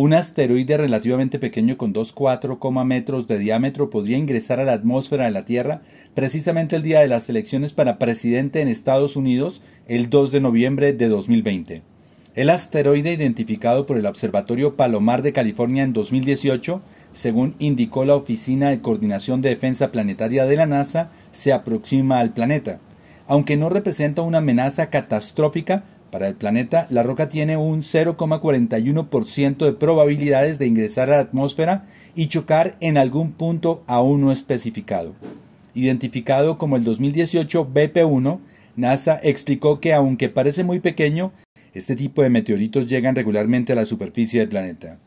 Un asteroide relativamente pequeño con 2,4 metros de diámetro podría ingresar a la atmósfera de la Tierra precisamente el día de las elecciones para presidente en Estados Unidos el 2 de noviembre de 2020. El asteroide identificado por el Observatorio Palomar de California en 2018, según indicó la Oficina de Coordinación de Defensa Planetaria de la NASA, se aproxima al planeta. Aunque no representa una amenaza catastrófica, para el planeta, la roca tiene un 0,41% de probabilidades de ingresar a la atmósfera y chocar en algún punto aún no especificado. Identificado como el 2018 BP1, NASA explicó que aunque parece muy pequeño, este tipo de meteoritos llegan regularmente a la superficie del planeta.